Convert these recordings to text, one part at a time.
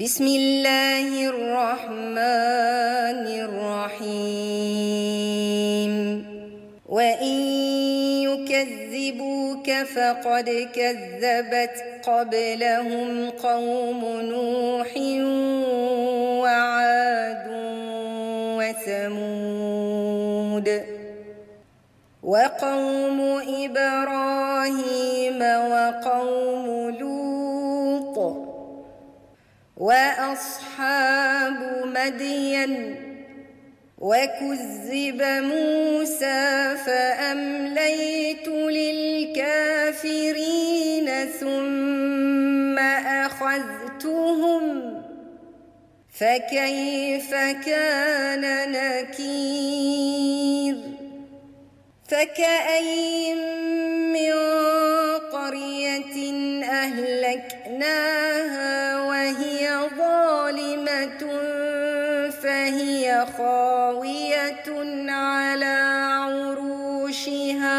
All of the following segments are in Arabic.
بسم الله الرحمن الرحيم وإن يكذبوك فقد كذبت قبلهم قوم نوح وعاد وثمود وقوم إبراهيم وقوم واصحاب مدين وكذب موسى فامليت للكافرين ثم اخذتهم فكيف كان نكير فكأي من قرية أهلكناها وهي خاوية على عروشها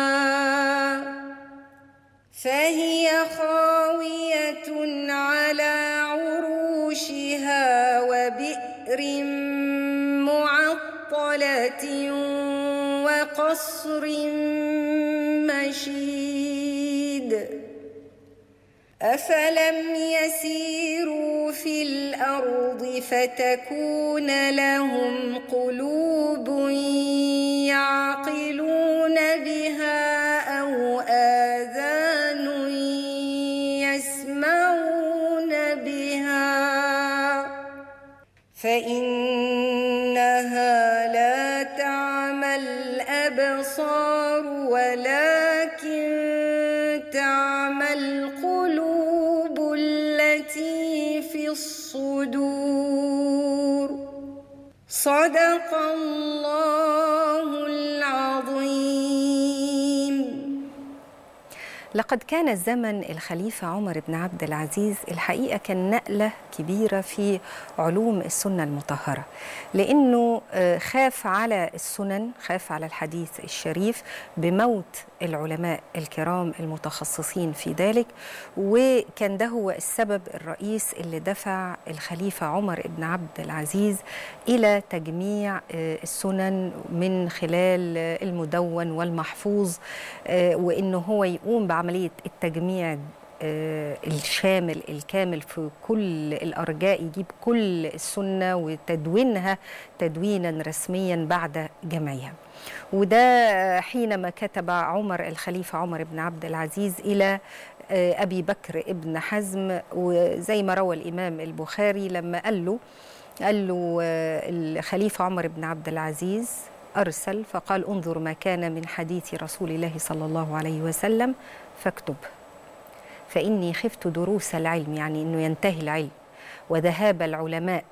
فهي خاوية على عروشها وبئر معطلة وقصر مشيد أفلم يسيروا في الأرض فتكون لهم قلوب يعقلون بها أو آذان يسمعون بها فإن لقد كان زمن الخليفة عمر بن عبد العزيز الحقيقة كان نقلة كبيرة في علوم السنة المطهرة لأنه خاف على السنن خاف على الحديث الشريف بموت العلماء الكرام المتخصصين في ذلك وكان ده هو السبب الرئيس اللي دفع الخليفة عمر بن عبد العزيز إلى تجميع آه، السنن من خلال المدون والمحفوظ آه، وإنه هو يقوم بعملية التجميع آه، الشامل الكامل في كل الارجاء يجيب كل السنه وتدوينها تدوينا رسميا بعد جمعها وده حينما كتب عمر الخليفه عمر بن عبد العزيز الى آه، ابي بكر ابن حزم وزي ما روى الامام البخاري لما قال له قال له آه، الخليفه عمر بن عبد العزيز ارسل فقال انظر ما كان من حديث رسول الله صلى الله عليه وسلم فاكتبه فإني خفت دروس العلم يعني أنه ينتهي العلم وذهاب العلماء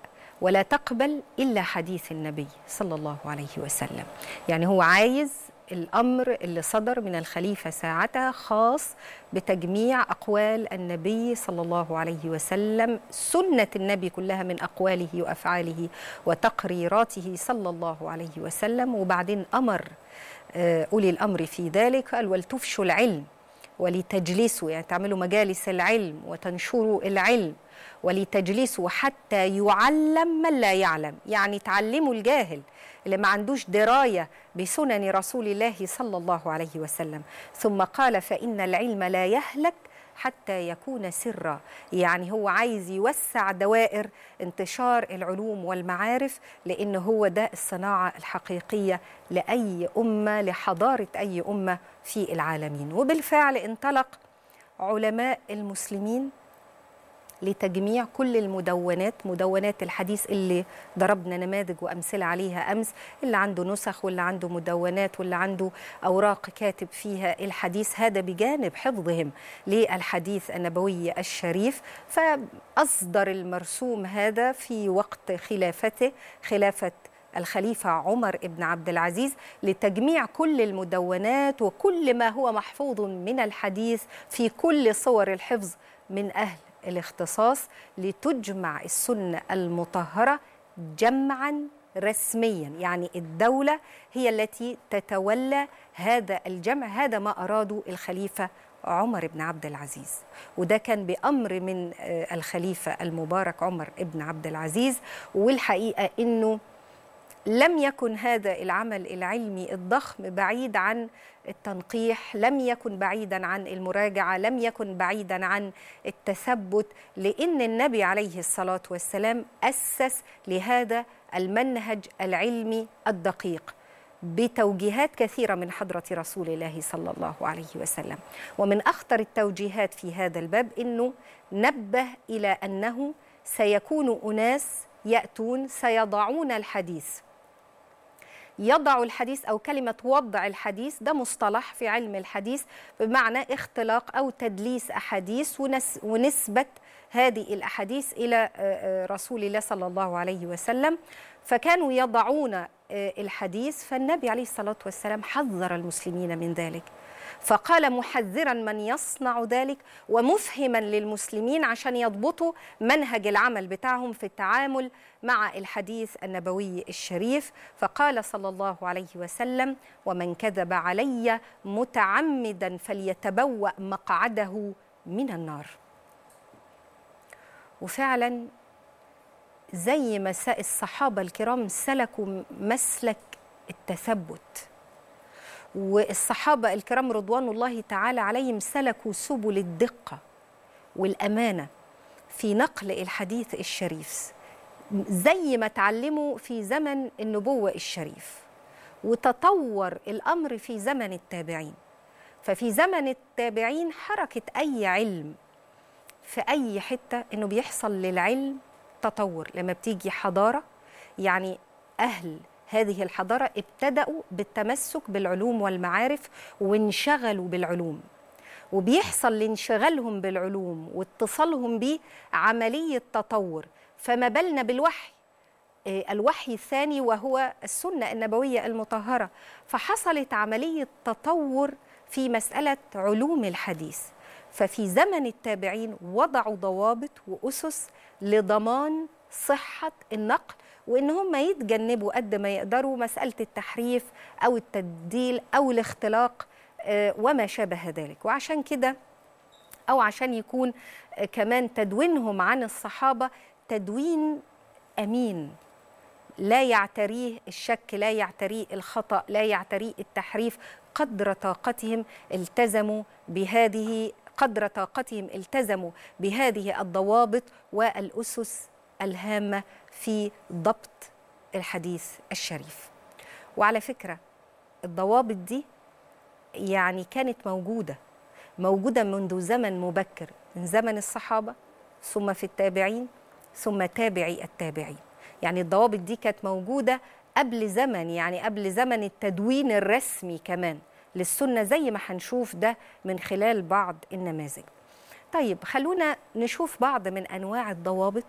ولا تقبل إلا حديث النبي صلى الله عليه وسلم يعني هو عايز الأمر اللي صدر من الخليفة ساعتها خاص بتجميع أقوال النبي صلى الله عليه وسلم سنة النبي كلها من أقواله وأفعاله وتقريراته صلى الله عليه وسلم وبعدين أمر آه، أولي الأمر في ذلك قال ولتفشوا العلم ولتجلسوا يعني تعملوا مجالس العلم وتنشروا العلم ولتجلسوا حتى يعلم من لا يعلم يعني تعلموا الجاهل اللي ما عندوش دراية بسنن رسول الله صلى الله عليه وسلم ثم قال فإن العلم لا يهلك حتى يكون سرا يعني هو عايز يوسع دوائر انتشار العلوم والمعارف لأن هو ده الصناعة الحقيقية لأي أمة لحضارة أي أمة في العالمين وبالفعل انطلق علماء المسلمين لتجميع كل المدونات مدونات الحديث اللي ضربنا نماذج وامثله عليها امس اللي عنده نسخ واللي عنده مدونات واللي عنده اوراق كاتب فيها الحديث هذا بجانب حفظهم للحديث النبوي الشريف فاصدر المرسوم هذا في وقت خلافته خلافه الخليفة عمر بن عبد العزيز لتجميع كل المدونات وكل ما هو محفوظ من الحديث في كل صور الحفظ من أهل الاختصاص لتجمع السنة المطهرة جمعا رسميا يعني الدولة هي التي تتولى هذا الجمع هذا ما أراده الخليفة عمر بن عبد العزيز وده كان بأمر من آه، الخليفة المبارك عمر بن عبد العزيز والحقيقة أنه لم يكن هذا العمل العلمي الضخم بعيد عن التنقيح لم يكن بعيدا عن المراجعه لم يكن بعيدا عن التثبت لان النبي عليه الصلاه والسلام اسس لهذا المنهج العلمي الدقيق بتوجيهات كثيره من حضره رسول الله صلى الله عليه وسلم ومن اخطر التوجيهات في هذا الباب انه نبه الى انه سيكون اناس ياتون سيضعون الحديث يضع الحديث أو كلمة وضع الحديث ده مصطلح في علم الحديث بمعنى اختلاق أو تدليس أحاديث ونسبة هذه الأحاديث إلى آه، آه، رسول الله صلى الله عليه وسلم فكانوا يضعون آه، الحديث فالنبي عليه الصلاة والسلام حذر المسلمين من ذلك فقال محذرا من يصنع ذلك ومفهما للمسلمين عشان يضبطوا منهج العمل بتاعهم في التعامل مع الحديث النبوي الشريف فقال صلى الله عليه وسلم ومن كذب علي متعمدا فليتبوأ مقعده من النار وفعلا زي ما الصحابة الكرام سلكوا مسلك التثبت والصحابة الكرام رضوان الله تعالى عليهم سلكوا سبل الدقة والأمانة في نقل الحديث الشريف زي ما اتعلموا في زمن النبوة الشريف وتطور الأمر في زمن التابعين ففي زمن التابعين حركة أي علم في أي حتة إنه بيحصل للعلم تطور لما بتيجي حضارة يعني أهل هذه الحضارة ابتدأوا بالتمسك بالعلوم والمعارف وانشغلوا بالعلوم وبيحصل لانشغالهم بالعلوم واتصالهم بيه عملية تطور فما بالنا بالوحي آه، الوحي الثاني وهو السنة النبوية المطهرة فحصلت عملية تطور في مسألة علوم الحديث ففي زمن التابعين وضعوا ضوابط وأسس لضمان صحة النقل وان هم يتجنبوا قد ما يقدروا مساله التحريف او التبديل او الاختلاق آه، وما شابه ذلك وعشان كده او عشان يكون آه، كمان تدوينهم عن الصحابه تدوين امين لا يعتريه الشك لا يعتريه الخطا لا يعتريه التحريف قدر طاقتهم التزموا بهذه قدر طاقتهم التزموا بهذه الضوابط والاسس الهامه في ضبط الحديث الشريف وعلى فكرة الضوابط دي يعني كانت موجودة موجودة منذ زمن مبكر من زمن الصحابة ثم في التابعين ثم تابعي التابعين يعني الضوابط دي كانت موجودة قبل زمن يعني قبل زمن التدوين الرسمي كمان للسنة زي ما هنشوف ده من خلال بعض النماذج طيب خلونا نشوف بعض من أنواع الضوابط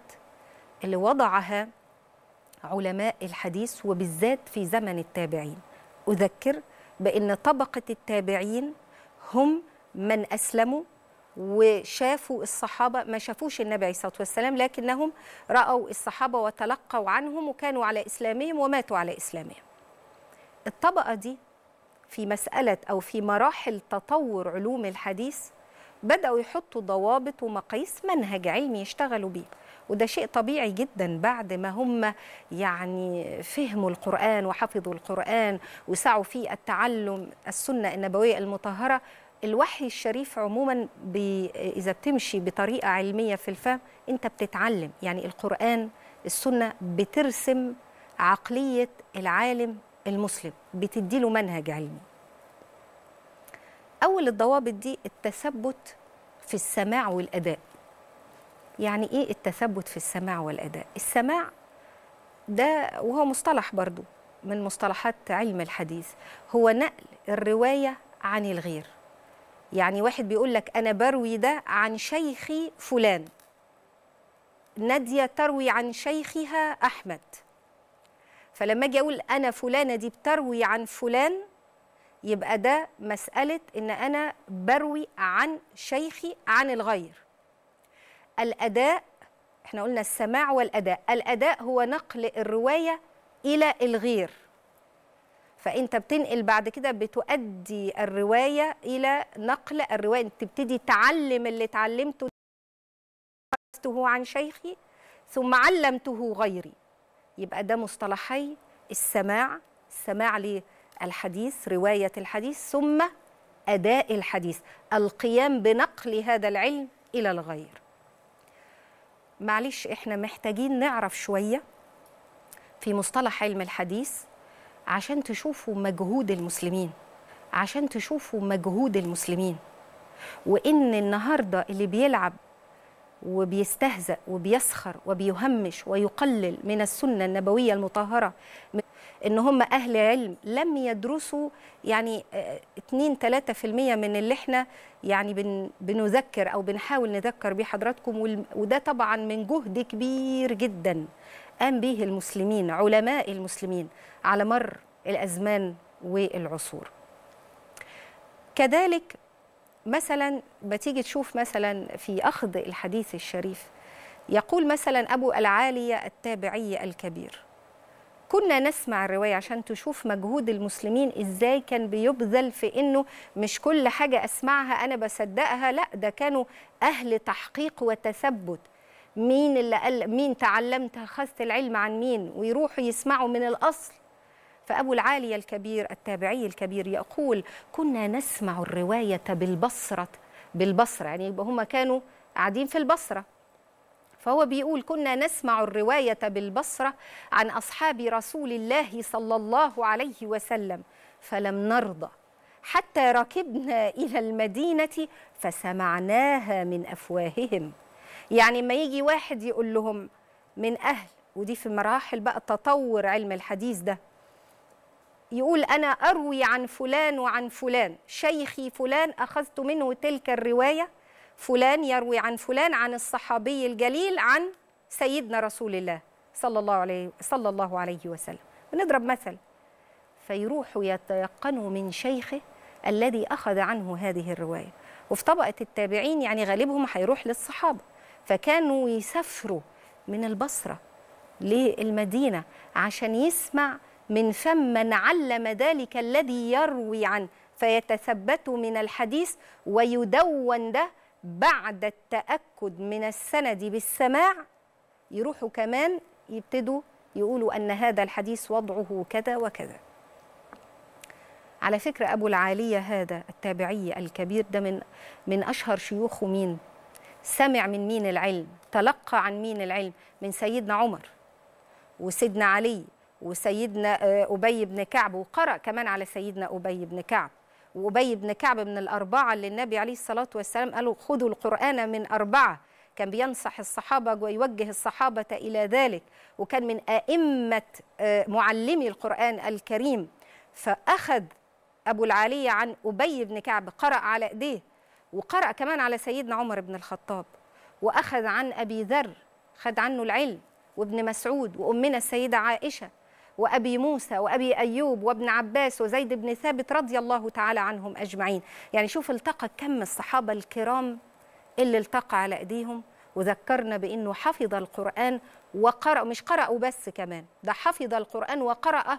اللي وضعها علماء الحديث وبالذات في زمن التابعين أذكر بأن طبقة التابعين هم من أسلموا وشافوا الصحابة ما شافوش النبي عليه الصلاة والسلام لكنهم رأوا الصحابة وتلقوا عنهم وكانوا على إسلامهم وماتوا على إسلامهم الطبقة دي في مسألة أو في مراحل تطور علوم الحديث بدأوا يحطوا ضوابط ومقاييس منهج علمي يشتغلوا بيه وده شيء طبيعي جدا بعد ما هم يعني فهموا القرآن وحفظوا القرآن وسعوا في التعلم السنة النبوية المطهرة الوحي الشريف عموما اذا بتمشي بطريقه علميه في الفهم انت بتتعلم يعني القران السنه بترسم عقليه العالم المسلم بتديله منهج علمي اول الضوابط دي التثبت في السماع والاداء يعني إيه التثبت في السماع والأداء السماع ده وهو مصطلح برضو من مصطلحات علم الحديث هو نقل الرواية عن الغير يعني واحد بيقول لك أنا بروي ده عن شيخي فلان نادية تروي عن شيخها أحمد فلما أجي أقول أنا فلانة دي بتروي عن فلان يبقى ده مسألة إن أنا بروي عن شيخي عن الغير الأداء احنا قلنا السماع والأداء الأداء هو نقل الرواية إلى الغير فانت بتنقل بعد كده بتؤدي الروايه الى نقل الروايه انت بتدي تعلم اللي اتعلمته عن شيخي ثم علمته غيري يبقى ده مصطلحي السماع السماع للحديث روايه الحديث ثم اداء الحديث القيام بنقل هذا العلم الى الغير معلش احنا محتاجين نعرف شويه في مصطلح علم الحديث عشان تشوفوا مجهود المسلمين عشان تشوفوا مجهود المسلمين وان النهارده اللي بيلعب وبيستهزأ وبيسخر وبيهمش ويقلل من السنة النبوية المطهرة من ان هم اهل علم لم يدرسوا يعني 2 آه، 3% من اللي احنا يعني بن بنذكر او بنحاول نذكر بيه حضراتكم وده طبعا من جهد كبير جدا قام به المسلمين علماء المسلمين على مر الازمان والعصور كذلك مثلا بتيجي تشوف مثلا في اخذ الحديث الشريف يقول مثلا ابو العاليه التابعي الكبير كنا نسمع الروايه عشان تشوف مجهود المسلمين ازاي كان بيبذل في انه مش كل حاجه اسمعها انا بصدقها لا ده كانوا اهل تحقيق وتثبت مين اللي قال مين تعلمت اخذت العلم عن مين ويروحوا يسمعوا من الاصل فأبو العالية الكبير التابعي الكبير يقول كنا نسمع الرواية بالبصرة بالبصرة يعني يبقى هم كانوا قاعدين في البصرة فهو بيقول كنا نسمع الرواية بالبصرة عن أصحاب رسول الله صلى الله عليه وسلم فلم نرضى حتى ركبنا إلى المدينة فسمعناها من أفواههم يعني ما يجي واحد يقول لهم من أهل ودي في مراحل بقى تطور علم الحديث ده يقول أنا أروي عن فلان وعن فلان شيخي فلان أخذت منه تلك الرواية فلان يروي عن فلان عن الصحابي الجليل عن سيدنا رسول الله صلى الله عليه صلى الله عليه وسلم بنضرب مثل فيروحوا يتيقنوا من شيخه الذي أخذ عنه هذه الرواية وفي طبقة التابعين يعني غالبهم هيروح للصحابة فكانوا يسافروا من البصرة للمدينة عشان يسمع من فم من علم ذلك الذي يروي عنه فيتثبت من الحديث ويدون ده بعد التاكد من السند بالسماع يروحوا كمان يبتدوا يقولوا ان هذا الحديث وضعه كذا وكذا على فكرة أبو العالية هذا التابعي الكبير ده من من أشهر شيوخه مين؟ سمع من مين العلم؟ تلقى عن مين العلم؟ من سيدنا عمر وسيدنا علي وسيدنا آه، أبي بن كعب وقرأ كمان على سيدنا أبي بن كعب وبي بن كعب من الأربعة اللي النبي عليه الصلاة والسلام قالوا خذوا القرآن من أربعة كان بينصح الصحابة ويوجه الصحابة إلى ذلك وكان من أئمة آه، معلمي القرآن الكريم فأخذ أبو العالية عن أبي بن كعب قرأ على إيديه وقرأ كمان على سيدنا عمر بن الخطاب وأخذ عن أبي ذر خد عنه العلم وابن مسعود وأمنا السيدة عائشة وأبي موسى وأبي أيوب وابن عباس وزيد بن ثابت رضي الله تعالى عنهم أجمعين يعني شوف التقى كم الصحابة الكرام اللي التقى على أيديهم وذكرنا بأنه حفظ القرآن وقرأ مش قرأه بس كمان ده حفظ القرآن وقرأه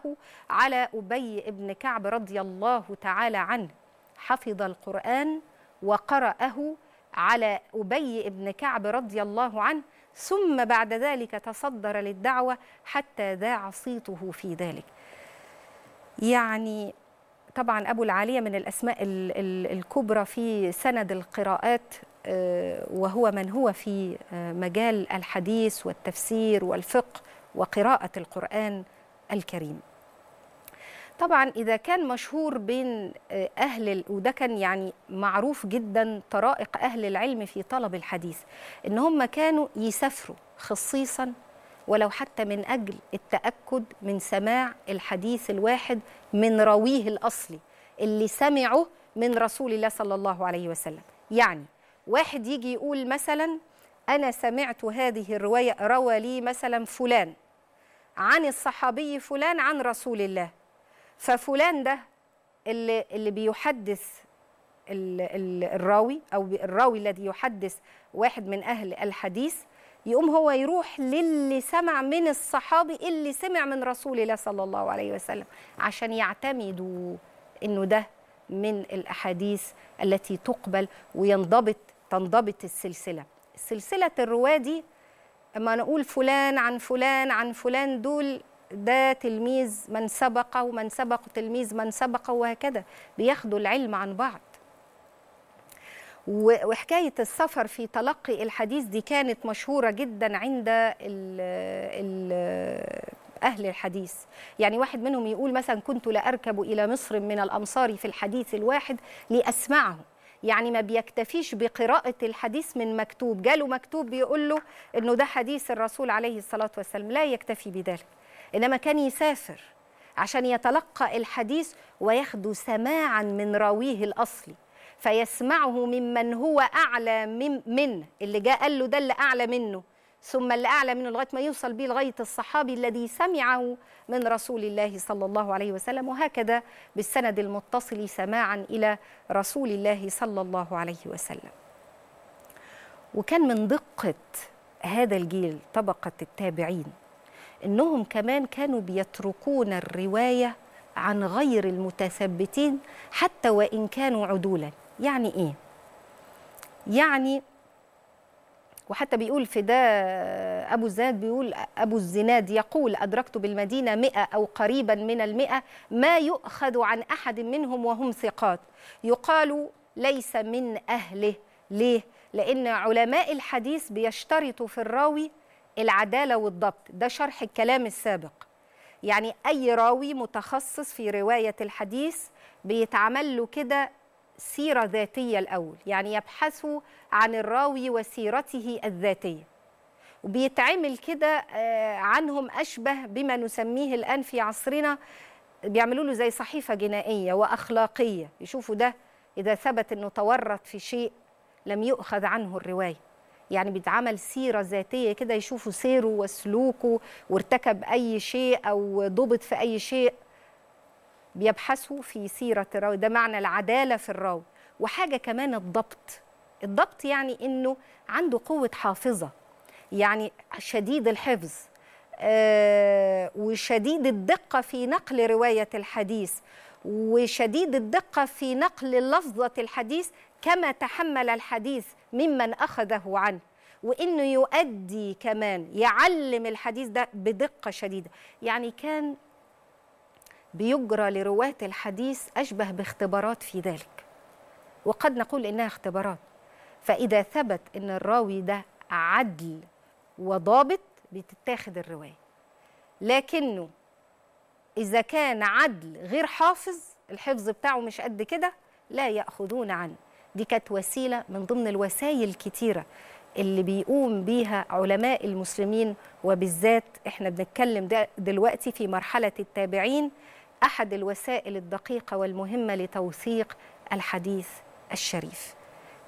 على أبي ابن كعب رضي الله تعالى عنه حفظ القرآن وقرأه على أبي ابن كعب رضي الله عنه ثم بعد ذلك تصدر للدعوة حتى ذاع صيته في ذلك يعني طبعا أبو العالية من الأسماء الكبرى في سند القراءات آه، وهو من هو في آه، مجال الحديث والتفسير والفقه وقراءة القرآن الكريم طبعا اذا كان مشهور بين آه، اهل ال... وده كان يعني معروف جدا طرائق اهل العلم في طلب الحديث ان هم كانوا يسافروا خصيصا ولو حتى من اجل التاكد من سماع الحديث الواحد من راويه الاصلي اللي سمعه من رسول الله صلى الله عليه وسلم يعني واحد يجي يقول مثلا انا سمعت هذه الروايه روى لي مثلا فلان عن الصحابي فلان عن رسول الله ففلان ده اللي اللي بيحدث الراوي او الراوي الذي يحدث واحد من اهل الحديث يقوم هو يروح للي سمع من الصحابي اللي سمع من رسول الله صلى الله عليه وسلم عشان يعتمدوا انه ده من الاحاديث التي تقبل وينضبط تنضبط السلسله سلسله الرواه دي اما نقول فلان عن فلان عن فلان دول ده تلميذ من سبقه ومن سبق تلميذ من سبقه وهكذا بياخدوا العلم عن بعض وحكاية السفر في تلقي الحديث دي كانت مشهورة جدا عند الـ الـ أهل الحديث يعني واحد منهم يقول مثلا كنت لأركب إلى مصر من الأمصار في الحديث الواحد لأسمعه يعني ما بيكتفيش بقراءة الحديث من مكتوب جاله مكتوب بيقول له أنه ده حديث الرسول عليه الصلاة والسلام لا يكتفي بذلك إنما كان يسافر عشان يتلقى الحديث ويخدو سماعا من راويه الأصلي فيسمعه ممن هو أعلى من منه اللي جاء قال له ده اللي أعلى منه ثم اللي أعلى منه لغاية ما يوصل به لغاية الصحابي الذي سمعه من رسول الله صلى الله عليه وسلم وهكذا بالسند المتصل سماعا إلى رسول الله صلى الله عليه وسلم وكان من دقة هذا الجيل طبقة التابعين انهم كمان كانوا بيتركون الروايه عن غير المتثبتين حتى وان كانوا عدولا يعني ايه يعني وحتى بيقول في ده أبو الزناد بيقول أبو الزناد يقول أدركت بالمدينة مئة أو قريبا من المئة ما يؤخذ عن أحد منهم وهم ثقات يقال ليس من أهله ليه؟ لأن علماء الحديث بيشترطوا في الراوي العداله والضبط ده شرح الكلام السابق يعني اي راوي متخصص في روايه الحديث بيتعمل له كده سيره ذاتيه الاول يعني يبحثوا عن الراوي وسيرته الذاتيه وبيتعمل كده آه، عنهم اشبه بما نسميه الان في عصرنا بيعملوا له زي صحيفه جنائيه واخلاقيه يشوفوا ده اذا ثبت انه تورط في شيء لم يؤخذ عنه الروايه يعني بيتعمل سيرة ذاتية كده يشوفوا سيره وسلوكه وارتكب أي شيء أو ضبط في أي شيء بيبحثوا في سيرة الراوي ده معنى العدالة في الراوي وحاجة كمان الضبط الضبط يعني أنه عنده قوة حافظة يعني شديد الحفظ آه، وشديد الدقة في نقل رواية الحديث وشديد الدقة في نقل لفظة الحديث كما تحمل الحديث ممن أخذه عنه وإنه يؤدي كمان يعلم الحديث ده بدقة شديدة يعني كان بيجرى لرواة الحديث أشبه باختبارات في ذلك وقد نقول إنها اختبارات فإذا ثبت إن الراوي ده عدل وضابط بتتاخد الرواية لكنه إذا كان عدل غير حافظ الحفظ بتاعه مش قد كده لا يأخذون عنه دي كانت وسيله من ضمن الوسائل كتيره اللي بيقوم بيها علماء المسلمين وبالذات احنا بنتكلم دلوقتي في مرحله التابعين احد الوسائل الدقيقه والمهمه لتوثيق الحديث الشريف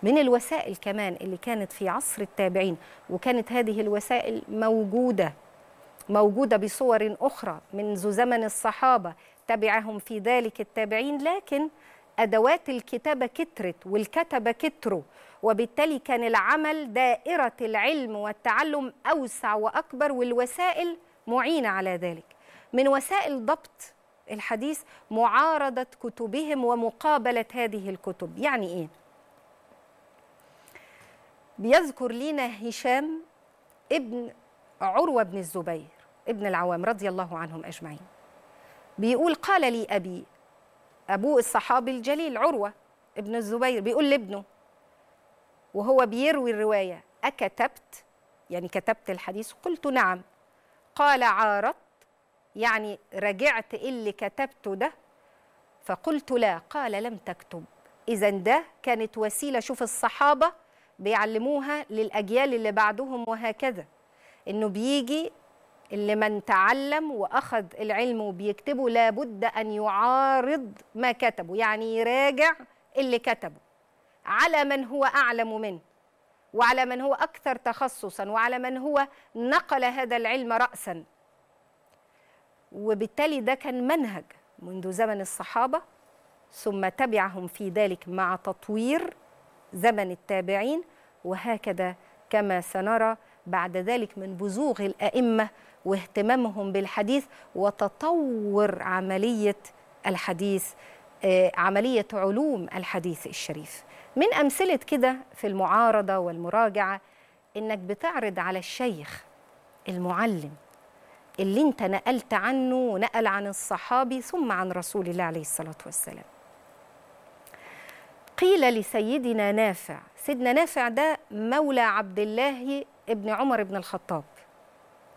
من الوسائل كمان اللي كانت في عصر التابعين وكانت هذه الوسائل موجوده موجوده بصور اخرى منذ زمن الصحابه تبعهم في ذلك التابعين لكن أدوات الكتابة كترت والكتبة كتروا وبالتالي كان العمل دائرة العلم والتعلم أوسع وأكبر والوسائل معينة على ذلك من وسائل ضبط الحديث معارضة كتبهم ومقابلة هذه الكتب يعني إيه؟ بيذكر لنا هشام ابن عروة بن الزبير ابن العوام رضي الله عنهم أجمعين بيقول قال لي أبي ابوه الصحابي الجليل عروه ابن الزبير بيقول لابنه وهو بيروي الروايه اكتبت يعني كتبت الحديث قلت نعم قال عارضت يعني رجعت اللي كتبته ده فقلت لا قال لم تكتب اذا ده كانت وسيله شوف الصحابه بيعلموها للاجيال اللي بعدهم وهكذا انه بيجي اللي من تعلم واخذ العلم وبيكتبه لابد ان يعارض ما كتبه يعني يراجع اللي كتبه على من هو اعلم منه وعلى من هو اكثر تخصصا وعلى من هو نقل هذا العلم راسا وبالتالي ده كان منهج منذ زمن الصحابه ثم تبعهم في ذلك مع تطوير زمن التابعين وهكذا كما سنرى بعد ذلك من بزوغ الائمه واهتمامهم بالحديث وتطور عملية الحديث آه، عملية علوم الحديث الشريف من أمثلة كده في المعارضة والمراجعة إنك بتعرض على الشيخ المعلم اللي انت نقلت عنه ونقل عن الصحابي ثم عن رسول الله عليه الصلاة والسلام قيل لسيدنا نافع سيدنا نافع ده مولى عبد الله ابن عمر بن الخطاب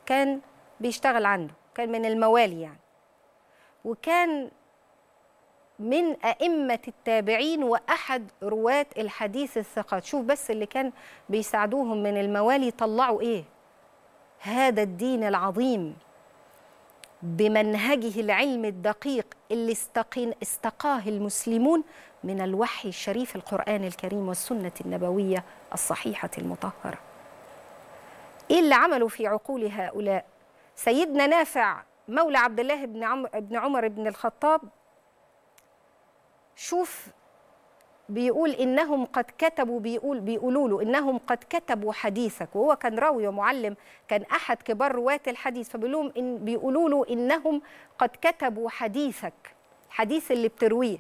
كان بيشتغل عنده كان من الموالي يعني وكان من أئمة التابعين وأحد رواة الحديث الثقات شوف بس اللي كان بيساعدوهم من الموالي طلعوا إيه هذا الدين العظيم بمنهجه العلمي الدقيق اللي استقين استقاه المسلمون من الوحي الشريف القرآن الكريم والسنة النبوية الصحيحة المطهرة إيه اللي عملوا في عقول هؤلاء سيدنا نافع مولى عبد الله بن عمر بن عمر بن الخطاب شوف بيقول انهم قد كتبوا بيقول بيقولوا له انهم قد كتبوا حديثك وهو كان راوي ومعلم كان احد كبار رواه الحديث فبيقولوا ان بيقولوا له انهم قد كتبوا حديثك الحديث اللي بترويه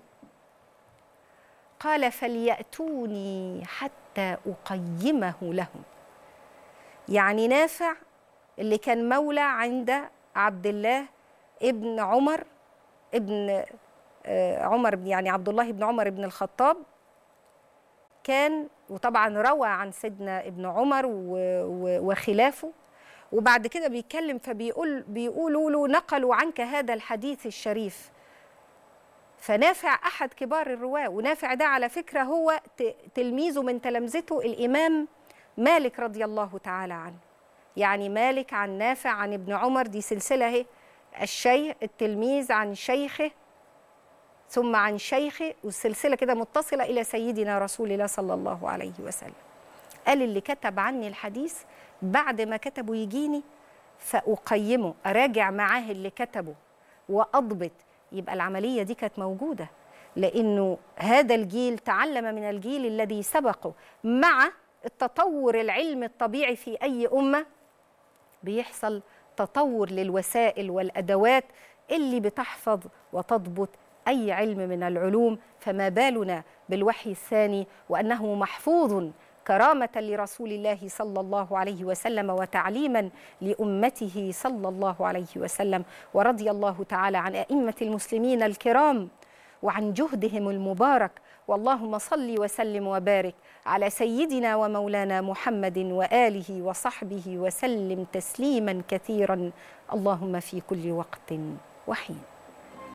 قال فلياتوني حتى اقيمه لهم يعني نافع اللي كان مولى عند عبد الله ابن عمر ابن عمر يعني عبد الله بن عمر بن يعني الخطاب كان وطبعا روى عن سيدنا ابن عمر وخلافه وبعد كده بيتكلم فبيقول بيقولوا له نقلوا عنك هذا الحديث الشريف فنافع احد كبار الرواه ونافع ده على فكره هو تلميذه من تلامذته الامام مالك رضي الله تعالى عنه يعني مالك عن نافع عن ابن عمر دي سلسلة اهي الشيخ التلميذ عن شيخه ثم عن شيخه والسلسلة كده متصلة إلى سيدنا رسول الله صلى الله عليه وسلم قال اللي كتب عني الحديث بعد ما كتبه يجيني فأقيمه أراجع معاه اللي كتبه وأضبط يبقى العملية دي كانت موجودة لأنه هذا الجيل تعلم من الجيل الذي سبقه مع التطور العلمي الطبيعي في أي أمة بيحصل تطور للوسائل والادوات اللي بتحفظ وتضبط اي علم من العلوم فما بالنا بالوحي الثاني وانه محفوظ كرامه لرسول الله صلى الله عليه وسلم وتعليما لامته صلى الله عليه وسلم ورضي الله تعالى عن ائمه المسلمين الكرام وعن جهدهم المبارك واللهم صل وسلم وبارك على سيدنا ومولانا محمد واله وصحبه وسلم تسليما كثيرا اللهم في كل وقت وحين